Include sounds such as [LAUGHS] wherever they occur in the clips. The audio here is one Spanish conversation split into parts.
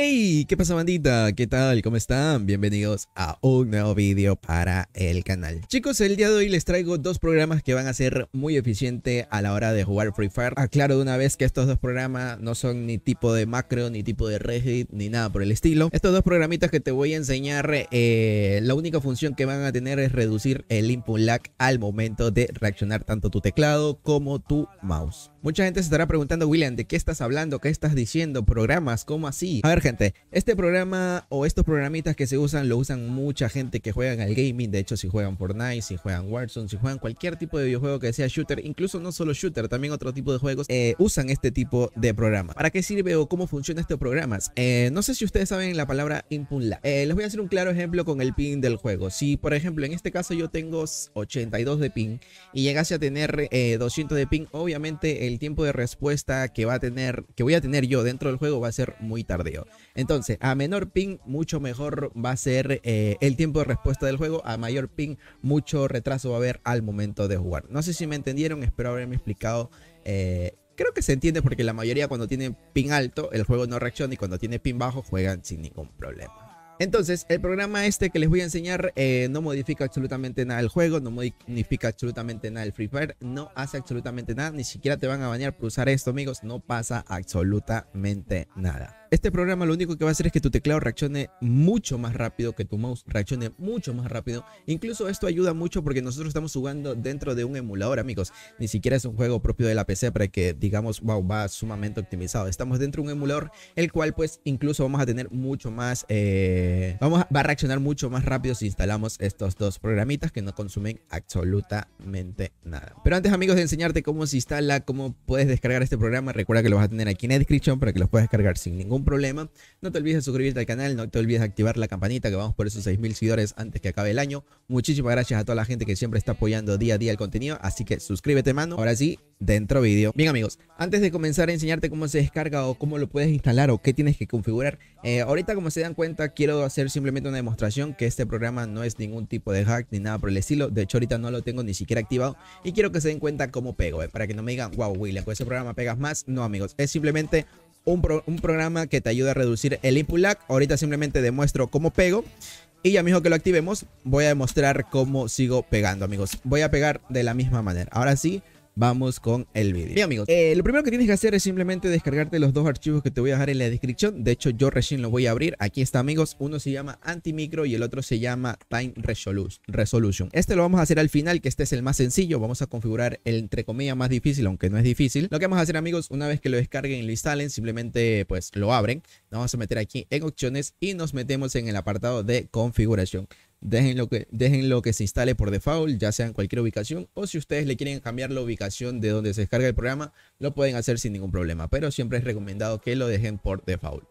¡Hey! ¿Qué pasa bandita? ¿Qué tal? ¿Cómo están? Bienvenidos a un nuevo vídeo para el canal. Chicos, el día de hoy les traigo dos programas que van a ser muy eficientes a la hora de jugar Free Fire. Aclaro de una vez que estos dos programas no son ni tipo de macro, ni tipo de regit, ni nada por el estilo. Estos dos programitas que te voy a enseñar, eh, la única función que van a tener es reducir el input lag al momento de reaccionar tanto tu teclado como tu mouse. Mucha gente se estará preguntando, William, ¿de qué estás hablando? ¿Qué estás diciendo? ¿Programas? ¿Cómo así? A ver, gente, este programa o estos programitas que se usan, lo usan mucha gente que juegan al gaming. De hecho, si juegan Fortnite, si juegan Warzone, si juegan cualquier tipo de videojuego que sea shooter, incluso no solo shooter, también otro tipo de juegos, eh, usan este tipo de programa. ¿Para qué sirve o cómo funciona este programa? Eh, no sé si ustedes saben la palabra impunla. Eh, les voy a hacer un claro ejemplo con el pin del juego. Si, por ejemplo, en este caso yo tengo 82 de pin y llegase a tener 200 de pin, obviamente el tiempo de respuesta que va a tener, que voy a tener yo dentro del juego va a ser muy tardeo. Entonces, a menor ping, mucho mejor va a ser eh, el tiempo de respuesta del juego. A mayor ping, mucho retraso va a haber al momento de jugar. No sé si me entendieron, espero haberme explicado. Eh, creo que se entiende porque la mayoría cuando tiene ping alto, el juego no reacciona y cuando tiene ping bajo, juegan sin ningún problema. Entonces, el programa este que les voy a enseñar eh, no modifica absolutamente nada el juego, no modifica absolutamente nada el Free Fire, no hace absolutamente nada, ni siquiera te van a bañar por usar esto, amigos, no pasa absolutamente nada. Este programa lo único que va a hacer es que tu teclado reaccione mucho más rápido, que tu mouse reaccione mucho más rápido. Incluso esto ayuda mucho porque nosotros estamos jugando dentro de un emulador, amigos. Ni siquiera es un juego propio de la PC para que digamos, wow, va sumamente optimizado. Estamos dentro de un emulador, el cual pues incluso vamos a tener mucho más, eh, vamos va a reaccionar mucho más rápido si instalamos estos dos programitas que no consumen absolutamente nada. Pero antes amigos de enseñarte cómo se instala, cómo puedes descargar este programa, recuerda que lo vas a tener aquí en la descripción para que los puedas descargar sin ningún problema. No te olvides suscribirte al canal, no te olvides activar la campanita que vamos por esos mil seguidores antes que acabe el año. Muchísimas gracias a toda la gente que siempre está apoyando día a día el contenido, así que suscríbete mano. Ahora sí, dentro vídeo. Bien amigos, antes de comenzar a enseñarte cómo se descarga o cómo lo puedes instalar o qué tienes que configurar, eh, ahorita como se dan cuenta quiero hacer simplemente una demostración que este programa no es ningún tipo de hack ni nada por el estilo, de hecho ahorita no lo tengo ni siquiera activado y quiero que se den cuenta cómo pego, eh, para que no me digan, wow William, con ese programa pegas más, no amigos, es simplemente un, programa que te ayuda a reducir el input lag. Ahorita simplemente demuestro cómo pego. Y ya mismo que lo activemos, voy a demostrar cómo sigo pegando, amigos. Voy a pegar de la misma manera. Ahora sí, vamos con el vídeo. Bien amigos, eh, lo primero que tienes que hacer es simplemente descargarte los dos archivos que te voy a dejar en la descripción. De hecho, yo recién lo voy a abrir. Aquí está amigos, uno se llama Antimicro y el otro se llama Time Resolution. Este lo vamos a hacer al final, que este es el más sencillo. Vamos a configurar el entre comillas más difícil, aunque no es difícil. Lo que vamos a hacer amigos, una vez que lo descarguen y lo instalen, simplemente pues lo abren. Nos vamos a meter aquí en opciones y nos metemos en el apartado de configuración. Dejen que, que se instale por default, ya sea en cualquier ubicación. O si ustedes le quieren cambiar la ubicación de donde se descarga el programa, lo pueden hacer sin ningún problema. Pero siempre es recomendado que lo dejen por default.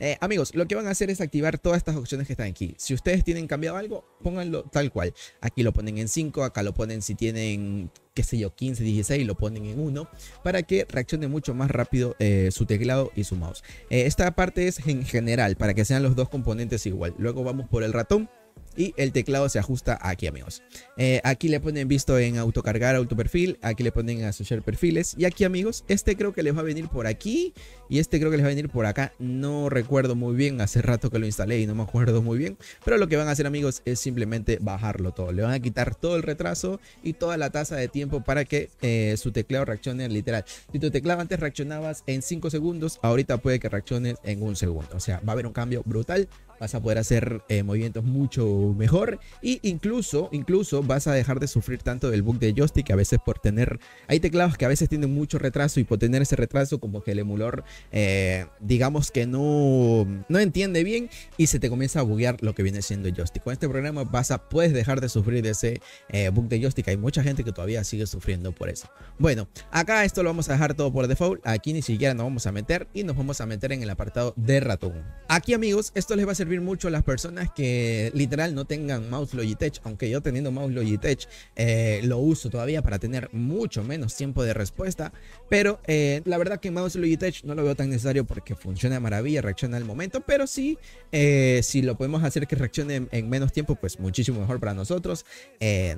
Eh, amigos, lo que van a hacer es activar todas estas opciones que están aquí. Si ustedes tienen cambiado algo, pónganlo tal cual. Aquí lo ponen en 5, acá lo ponen si tienen, qué sé yo, 15, 16, lo ponen en 1, para que reaccione mucho más rápido eh, su teclado y su mouse. Eh, esta parte es en general, para que sean los dos componentes igual. Luego vamos por el ratón y el teclado se ajusta aquí amigos. Eh, aquí le ponen visto en autocargar autoperfil, aquí le ponen asociar perfiles y aquí amigos, este creo que les va a venir por aquí y este creo que les va a venir por acá. No recuerdo muy bien, hace rato que lo instalé y no me acuerdo muy bien, pero lo que van a hacer amigos es simplemente bajarlo todo. Le van a quitar todo el retraso y toda la tasa de tiempo para que eh, su teclado reaccione literal. Si tu teclado antes reaccionabas en 5 segundos, ahorita puede que reaccione en un segundo. O sea, va a haber un cambio brutal vas a poder hacer eh, movimientos mucho mejor y incluso, incluso vas a dejar de sufrir tanto del bug de joystick a veces por tener, hay teclados que a veces tienen mucho retraso y por tener ese retraso como que el emulador eh, digamos que no, no entiende bien y se te comienza a buguear lo que viene siendo el joystick. Con este programa vas a, puedes dejar de sufrir de ese eh, bug de joystick, hay mucha gente que todavía sigue sufriendo por eso. Bueno, acá esto lo vamos a dejar todo por default, aquí ni siquiera nos vamos a meter y nos vamos a meter en el apartado de ratón. Aquí amigos, esto les va a ser mucho a las personas que literal no tengan mouse Logitech, aunque yo teniendo mouse Logitech eh, lo uso todavía para tener mucho menos tiempo de respuesta, pero eh, la verdad que mouse Logitech no lo veo tan necesario porque funciona maravilla, reacciona al momento, pero sí, eh, si lo podemos hacer que reaccione en, menos tiempo, pues muchísimo mejor para nosotros,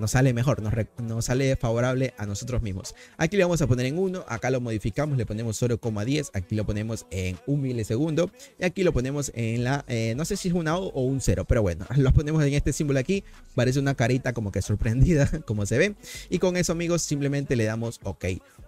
nos sale mejor, nos, sale favorable a nosotros mismos. Aquí le vamos a poner en 1, acá lo modificamos, le ponemos 0,10, aquí lo ponemos en un milisegundo y aquí lo ponemos en la, no sé si es una O o un cero, pero bueno, [LAUGHS] lo ponemos en este símbolo aquí, parece una carita como que sorprendida, [LAUGHS] como se ve. Y con eso amigos, simplemente le damos OK.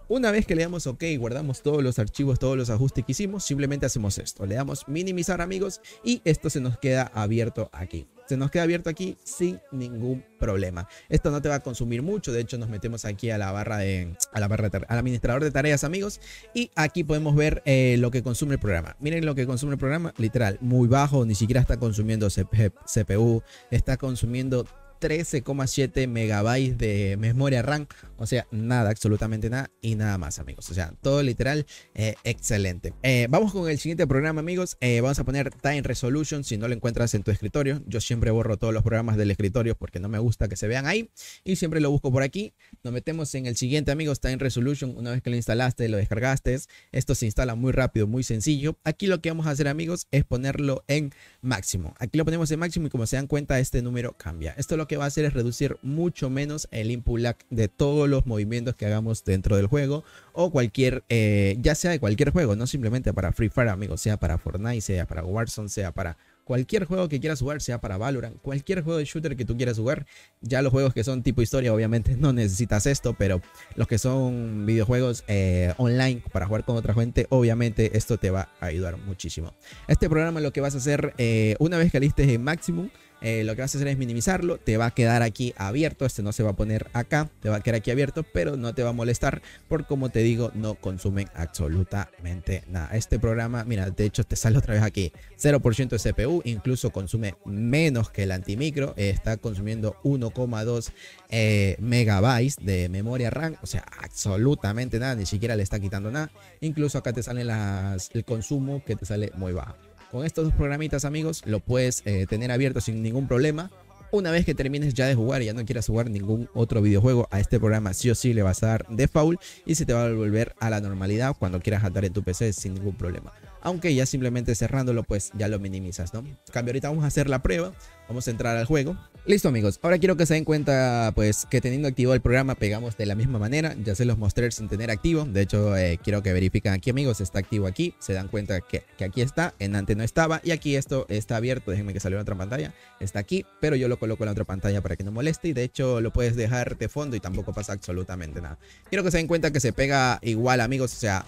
Una vez que le damos OK, guardamos todos los archivos, todos los ajustes que hicimos, simplemente hacemos esto. Le damos minimizar amigos y esto se nos queda abierto aquí. Este, nos queda abierto aquí sin ningún problema. Esto no te va a consumir mucho, de hecho nos metemos aquí a la barra de, a la barra de, al administrador de tareas amigos y aquí podemos ver eh, lo que consume el programa. Miren lo que consume el programa, literal, muy bajo, ni siquiera está consumiendo CPU, está consumiendo 13,7 megabytes de memoria RAM. O sea, nada, absolutamente nada y nada más, amigos. O sea, todo literal, eh, excelente. Eh, vamos con el siguiente programa, amigos. Eh, vamos a poner Time Resolution si no lo encuentras en tu escritorio. Yo siempre borro todos los programas del escritorio porque no me gusta que se vean ahí y siempre lo busco por aquí. Nos metemos en el siguiente, amigos. Time Resolution, una vez que lo instalaste, lo descargaste, esto se instala muy rápido, muy sencillo. Aquí lo que vamos a hacer, amigos, es ponerlo en máximo. Aquí lo ponemos en máximo y como se dan cuenta, este número cambia. Esto es lo que que va a hacer es reducir mucho menos el input lag de todos los movimientos que hagamos dentro del juego o cualquier, eh, ya sea de cualquier juego, no simplemente para Free Fire, amigos, sea para Fortnite, sea para Warzone, sea para cualquier juego que quieras jugar, sea para Valorant, cualquier juego de shooter que tú quieras jugar, ya los juegos que son tipo historia obviamente [LAUGHS] no necesitas esto, pero los que son videojuegos eh, online para jugar con otra gente, obviamente esto te va a ayudar muchísimo. Este programa lo que vas a hacer eh, una vez que aliste en Maximum, eh, lo que vas a hacer es minimizarlo, te va a quedar aquí abierto, este no se va a poner acá, te va a quedar aquí abierto, pero no te va a molestar por como te digo, no consumen absolutamente nada. Este programa, mira, de hecho te sale otra vez aquí, 0% de CPU, incluso consume menos que el antimicro, eh, está consumiendo 1,2 MB eh, megabytes de memoria RAM, o sea, absolutamente nada, ni siquiera le está quitando nada, incluso acá te sale las, el consumo que te sale muy bajo. Con estos dos programitas, amigos, lo puedes eh, tener abierto sin ningún problema. Una vez que termines ya de jugar y ya no quieras jugar ningún otro videojuego a este programa, sí o sí le vas a dar default y se te va a volver a la normalidad cuando quieras andar en tu PC sin ningún problema aunque ya simplemente cerrándolo pues ya lo minimizas, ¿no? Cambio, ahorita vamos a hacer la prueba, vamos a entrar al juego. Listo amigos, ahora quiero que se den cuenta pues que teniendo activo el programa pegamos de la misma manera, ya se los mostré sin tener activo, de hecho eh, quiero que verifiquen aquí amigos, está activo aquí, se dan cuenta que, que aquí está, en antes no estaba y aquí esto está abierto, déjenme que salió otra pantalla, está aquí, pero yo lo coloco en la otra pantalla para que no moleste y de hecho lo puedes dejar de fondo y tampoco pasa absolutamente nada. Quiero que se den cuenta que se pega igual amigos, o sea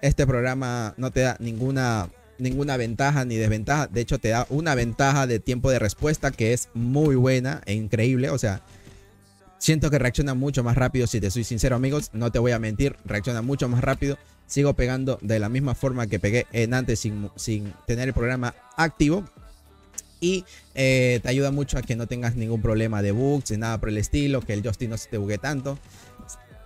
este programa no te da ninguna ninguna ventaja ni desventaja. De hecho, te da una ventaja de tiempo de respuesta que es muy buena e increíble. O sea, siento que reacciona mucho más rápido. Si te soy sincero, amigos, no te voy a mentir, reacciona mucho más rápido. Sigo pegando de la misma forma que pegué en antes sin, tener el programa activo. Y eh, te ayuda mucho a que no tengas ningún problema de bugs ni nada por el estilo, que el Justin no se te bugue tanto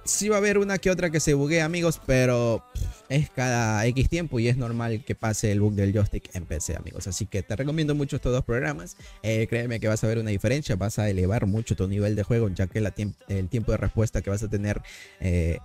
sí va a haber una que otra que se buguee, amigos, pero es cada X tiempo y es normal que pase el bug del joystick en PC, amigos. Así que te recomiendo mucho estos dos programas. Eh, créeme que vas a ver una diferencia, vas a elevar mucho tu nivel de juego, ya que el tiempo de respuesta que vas a tener... Eh,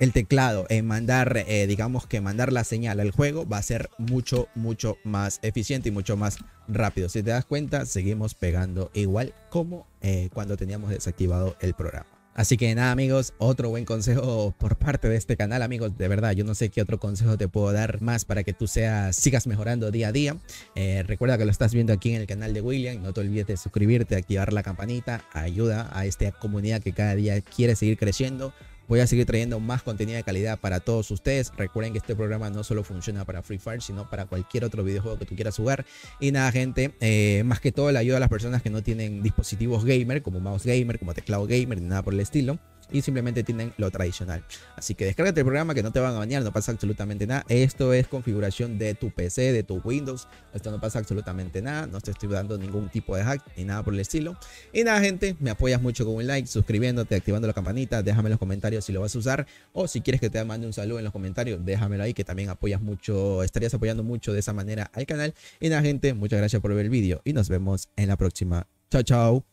el teclado en mandar, eh, digamos que mandar la señal al juego va a ser mucho, mucho más eficiente y mucho más rápido. Si te das cuenta, seguimos pegando igual como cuando teníamos desactivado el programa. Así que nada amigos, otro buen consejo por parte de este canal amigos, de verdad, yo no sé qué otro consejo te puedo dar más para que tú seas, sigas mejorando día a día. Eh, recuerda que lo estás viendo aquí en el canal de William, no te olvides de suscribirte, activar la campanita, ayuda a esta comunidad que cada día quiere seguir creciendo. Voy a seguir trayendo más contenido de calidad para todos ustedes. Recuerden que este programa no solo funciona para Free Fire, sino para cualquier otro videojuego que tú quieras jugar. Y nada, gente, eh, más que todo le ayuda a las personas que no tienen dispositivos gamer, como mouse gamer, como teclado gamer, ni nada por el estilo y simplemente tienen lo tradicional. Así que descárgate el programa que no te van a bañar, no pasa absolutamente nada. Esto es configuración de tu PC, de tu Windows. Esto no pasa absolutamente nada. No te estoy dando ningún tipo de hack ni nada por el estilo. Y nada, gente, me apoyas mucho con un like, suscribiéndote, activando la campanita. Déjame en los comentarios si lo vas a usar o si quieres que te mande un saludo en los comentarios, déjamelo ahí que también apoyas mucho, estarías apoyando mucho de esa manera al canal. Y nada, gente, muchas gracias por ver el video y nos vemos en la próxima. Chao, chao.